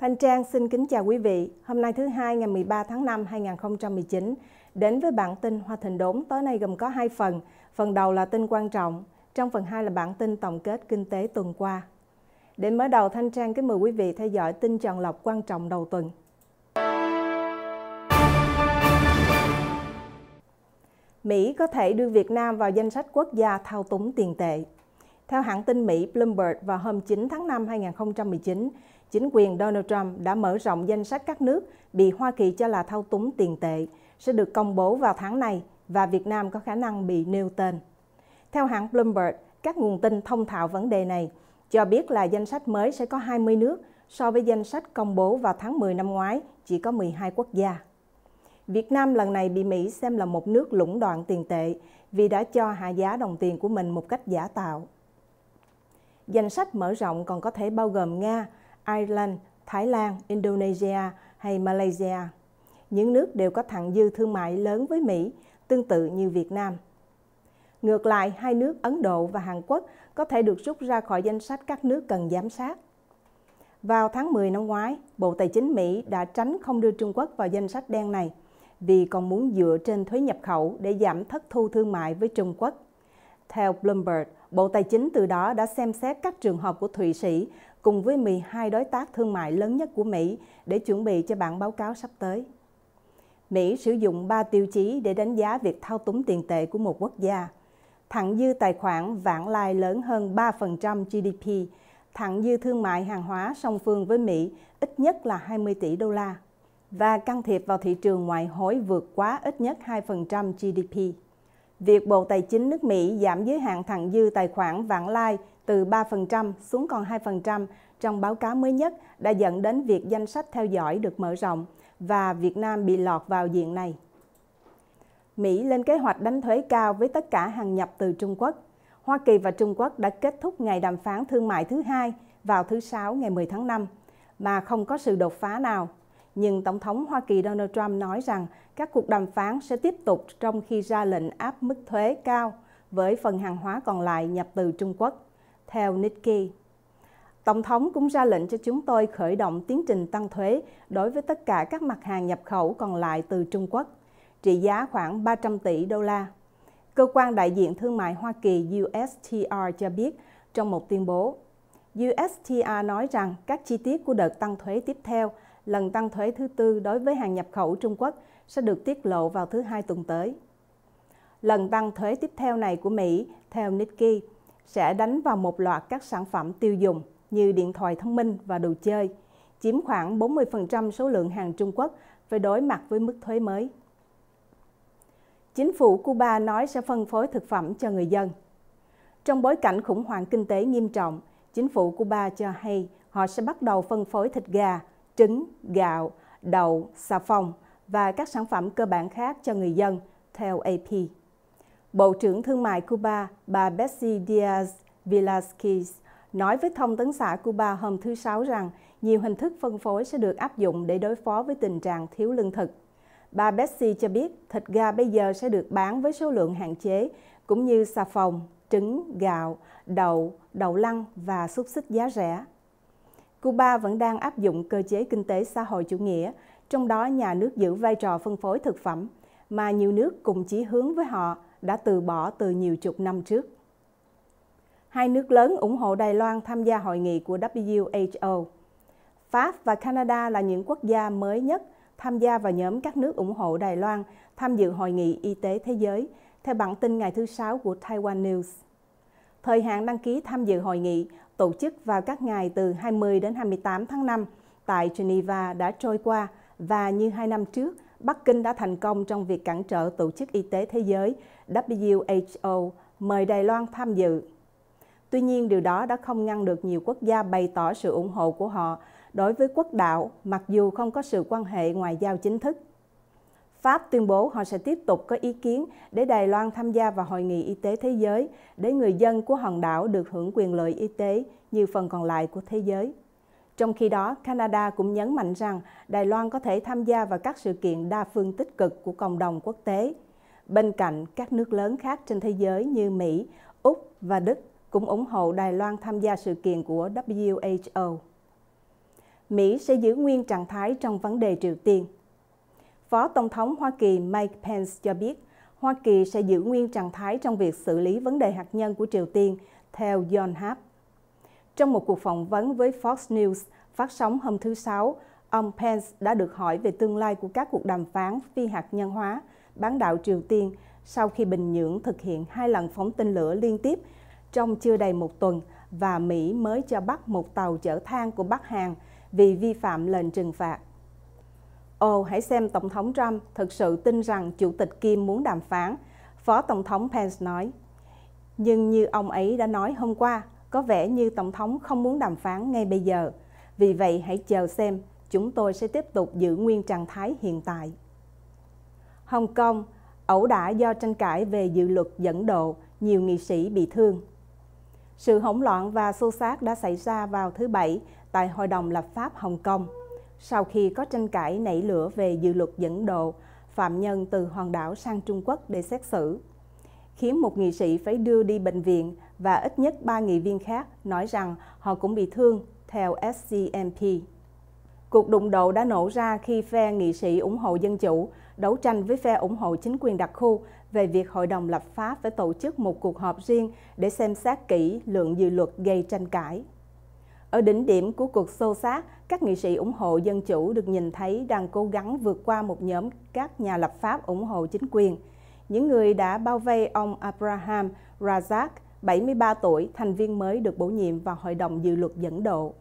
Thanh Trang xin kính chào quý vị. Hôm nay thứ hai ngày 13 tháng 5 2019 đến với bản tin Hoa Thịnh Đốn tối nay gồm có hai phần. Phần đầu là tin quan trọng, trong phần 2 là bản tin tổng kết kinh tế tuần qua. Để mở đầu Thanh Trang kính mời quý vị theo dõi tin chọn lọc quan trọng đầu tuần. Mỹ có thể đưa Việt Nam vào danh sách quốc gia thao túng tiền tệ. Theo hãng tin Mỹ Bloomberg vào hôm 9 tháng 5 2019, chính quyền Donald Trump đã mở rộng danh sách các nước bị Hoa Kỳ cho là thao túng tiền tệ sẽ được công bố vào tháng này và Việt Nam có khả năng bị nêu tên. Theo hãng Bloomberg, các nguồn tin thông thạo vấn đề này cho biết là danh sách mới sẽ có 20 nước so với danh sách công bố vào tháng 10 năm ngoái chỉ có 12 quốc gia. Việt Nam lần này bị Mỹ xem là một nước lũng đoạn tiền tệ vì đã cho hạ giá đồng tiền của mình một cách giả tạo. Danh sách mở rộng còn có thể bao gồm Nga, Ireland, Thái Lan, Indonesia hay Malaysia. Những nước đều có thặng dư thương mại lớn với Mỹ, tương tự như Việt Nam. Ngược lại, hai nước Ấn Độ và Hàn Quốc có thể được rút ra khỏi danh sách các nước cần giám sát. Vào tháng 10 năm ngoái, Bộ Tài chính Mỹ đã tránh không đưa Trung Quốc vào danh sách đen này vì còn muốn dựa trên thuế nhập khẩu để giảm thất thu thương mại với Trung Quốc. Theo Bloomberg, Bộ Tài chính từ đó đã xem xét các trường hợp của Thụy Sĩ cùng với 12 đối tác thương mại lớn nhất của Mỹ để chuẩn bị cho bản báo cáo sắp tới. Mỹ sử dụng 3 tiêu chí để đánh giá việc thao túng tiền tệ của một quốc gia. Thặng dư tài khoản vãng lai lớn hơn 3% GDP, thặng dư thương mại hàng hóa song phương với Mỹ ít nhất là 20 tỷ đô la và can thiệp vào thị trường ngoại hối vượt quá ít nhất 2% GDP. Việc Bộ Tài chính nước Mỹ giảm giới hạn thặng dư tài khoản vãng lai từ 3% xuống còn 2% trong báo cáo mới nhất đã dẫn đến việc danh sách theo dõi được mở rộng và Việt Nam bị lọt vào diện này. Mỹ lên kế hoạch đánh thuế cao với tất cả hàng nhập từ Trung Quốc. Hoa Kỳ và Trung Quốc đã kết thúc ngày đàm phán thương mại thứ hai vào thứ Sáu ngày 10 tháng 5 mà không có sự đột phá nào. Nhưng Tổng thống Hoa Kỳ Donald Trump nói rằng các cuộc đàm phán sẽ tiếp tục trong khi ra lệnh áp mức thuế cao với phần hàng hóa còn lại nhập từ Trung Quốc theo Nikkei. Tổng thống cũng ra lệnh cho chúng tôi khởi động tiến trình tăng thuế đối với tất cả các mặt hàng nhập khẩu còn lại từ Trung Quốc, trị giá khoảng 300 tỷ đô la. Cơ quan đại diện thương mại Hoa Kỳ USTR cho biết trong một tuyên bố, USTR nói rằng các chi tiết của đợt tăng thuế tiếp theo, lần tăng thuế thứ tư đối với hàng nhập khẩu Trung Quốc sẽ được tiết lộ vào thứ hai tuần tới. Lần tăng thuế tiếp theo này của Mỹ, theo Nikkei, sẽ đánh vào một loạt các sản phẩm tiêu dùng như điện thoại thông minh và đồ chơi, chiếm khoảng 40% số lượng hàng Trung Quốc phải đối mặt với mức thuế mới. Chính phủ Cuba nói sẽ phân phối thực phẩm cho người dân. Trong bối cảnh khủng hoảng kinh tế nghiêm trọng, chính phủ Cuba cho hay họ sẽ bắt đầu phân phối thịt gà, trứng, gạo, đậu, xà phòng và các sản phẩm cơ bản khác cho người dân, theo AP. Bộ trưởng Thương mại Cuba, bà Betsy Diaz Velázquez, nói với thông tấn xã Cuba hôm thứ Sáu rằng nhiều hình thức phân phối sẽ được áp dụng để đối phó với tình trạng thiếu lương thực. Bà Betsy cho biết thịt gà bây giờ sẽ được bán với số lượng hạn chế, cũng như xà phòng, trứng, gạo, đậu, đậu lăng và xúc xích giá rẻ. Cuba vẫn đang áp dụng cơ chế kinh tế xã hội chủ nghĩa, trong đó nhà nước giữ vai trò phân phối thực phẩm, mà nhiều nước cùng chí hướng với họ – đã từ bỏ từ nhiều chục năm trước. Hai nước lớn ủng hộ Đài Loan tham gia hội nghị của WHO. Pháp và Canada là những quốc gia mới nhất tham gia vào nhóm các nước ủng hộ Đài Loan tham dự Hội nghị Y tế Thế giới, theo bản tin ngày thứ Sáu của Taiwan News. Thời hạn đăng ký tham dự hội nghị tổ chức vào các ngày từ 20 đến 28 tháng 5 tại Geneva đã trôi qua và như hai năm trước, Bắc Kinh đã thành công trong việc cản trở Tổ chức Y tế Thế giới WHO mời Đài Loan tham dự. Tuy nhiên, điều đó đã không ngăn được nhiều quốc gia bày tỏ sự ủng hộ của họ đối với quốc đảo, mặc dù không có sự quan hệ ngoại giao chính thức. Pháp tuyên bố họ sẽ tiếp tục có ý kiến để Đài Loan tham gia vào Hội nghị Y tế Thế giới để người dân của hòn đảo được hưởng quyền lợi y tế như phần còn lại của thế giới. Trong khi đó, Canada cũng nhấn mạnh rằng Đài Loan có thể tham gia vào các sự kiện đa phương tích cực của cộng đồng quốc tế – Bên cạnh, các nước lớn khác trên thế giới như Mỹ, Úc và Đức cũng ủng hộ Đài Loan tham gia sự kiện của WHO. Mỹ sẽ giữ nguyên trạng thái trong vấn đề Triều Tiên. Phó Tổng thống Hoa Kỳ Mike Pence cho biết, Hoa Kỳ sẽ giữ nguyên trạng thái trong việc xử lý vấn đề hạt nhân của Triều Tiên, theo John Hap. Trong một cuộc phỏng vấn với Fox News phát sóng hôm thứ Sáu, ông Pence đã được hỏi về tương lai của các cuộc đàm phán phi hạt nhân hóa bán đảo Triều Tiên sau khi Bình Nhưỡng thực hiện hai lần phóng tên lửa liên tiếp trong chưa đầy một tuần và Mỹ mới cho bắt một tàu chở than của Bắc Hàn vì vi phạm lệnh trừng phạt. Ồ, hãy xem Tổng thống Trump thực sự tin rằng Chủ tịch Kim muốn đàm phán, Phó Tổng thống Pence nói. Nhưng như ông ấy đã nói hôm qua, có vẻ như Tổng thống không muốn đàm phán ngay bây giờ. Vì vậy hãy chờ xem, chúng tôi sẽ tiếp tục giữ nguyên trạng thái hiện tại. Hồng Kông, ẩu đả do tranh cãi về dự luật dẫn độ, nhiều nghị sĩ bị thương. Sự hỗn loạn và xô xát đã xảy ra vào thứ Bảy tại Hội đồng lập pháp Hồng Kông. Sau khi có tranh cãi nảy lửa về dự luật dẫn độ, phạm nhân từ hòn đảo sang Trung Quốc để xét xử, khiến một nghị sĩ phải đưa đi bệnh viện và ít nhất ba nghị viên khác nói rằng họ cũng bị thương theo SCMP. Cuộc đụng độ đã nổ ra khi phe nghị sĩ ủng hộ dân chủ đấu tranh với phe ủng hộ chính quyền đặc khu về việc Hội đồng lập pháp phải tổ chức một cuộc họp riêng để xem xét kỹ lượng dự luật gây tranh cãi. Ở đỉnh điểm của cuộc xô xát, các nghị sĩ ủng hộ dân chủ được nhìn thấy đang cố gắng vượt qua một nhóm các nhà lập pháp ủng hộ chính quyền. Những người đã bao vây ông Abraham Razak, 73 tuổi, thành viên mới được bổ nhiệm vào Hội đồng Dự luật dẫn độ.